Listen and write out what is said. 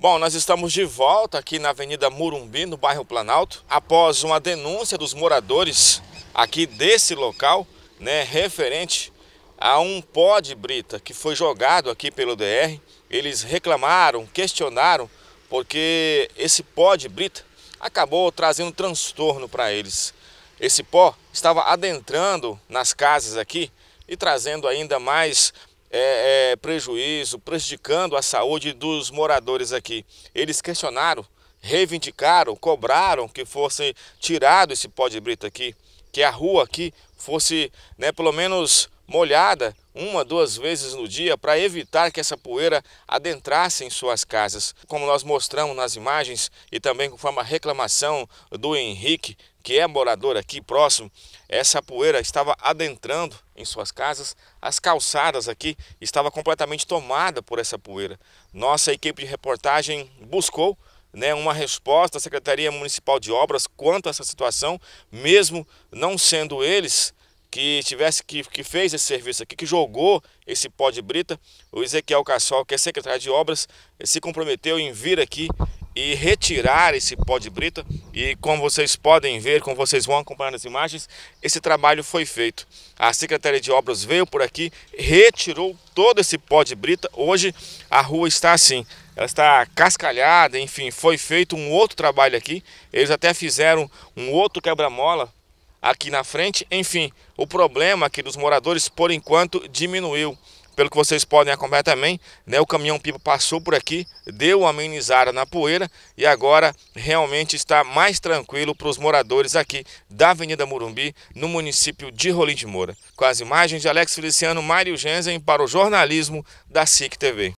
Bom, nós estamos de volta aqui na Avenida Murumbi, no bairro Planalto, após uma denúncia dos moradores aqui desse local, né, referente a um pó de brita que foi jogado aqui pelo DR. Eles reclamaram, questionaram, porque esse pó de brita acabou trazendo transtorno para eles. Esse pó estava adentrando nas casas aqui e trazendo ainda mais é, é, prejuízo, prejudicando a saúde dos moradores aqui. Eles questionaram, reivindicaram, cobraram que fosse tirado esse pó de brita aqui, que a rua aqui fosse, né, pelo menos molhada uma, duas vezes no dia para evitar que essa poeira adentrasse em suas casas. Como nós mostramos nas imagens e também conforme a reclamação do Henrique, que é morador aqui próximo, essa poeira estava adentrando em suas casas, as calçadas aqui estava completamente tomada por essa poeira. Nossa equipe de reportagem buscou né, uma resposta da Secretaria Municipal de Obras quanto a essa situação, mesmo não sendo eles que tivesse que, que fez esse serviço aqui, que jogou esse pó de brita, o Ezequiel Cassol, que é secretário de obras, se comprometeu em vir aqui e retirar esse pó de brita. E como vocês podem ver, como vocês vão acompanhar nas imagens, esse trabalho foi feito. A Secretaria de Obras veio por aqui, retirou todo esse pó de brita. Hoje a rua está assim, ela está cascalhada, enfim, foi feito um outro trabalho aqui. Eles até fizeram um outro quebra-mola aqui na frente. Enfim, o problema aqui dos moradores, por enquanto, diminuiu. Pelo que vocês podem acompanhar também, né, o caminhão-pipa passou por aqui, deu uma amenizada na poeira e agora realmente está mais tranquilo para os moradores aqui da Avenida Murumbi, no município de Rolim de Moura. Com as imagens de Alex Feliciano, Mário Genzen para o jornalismo da SIC TV.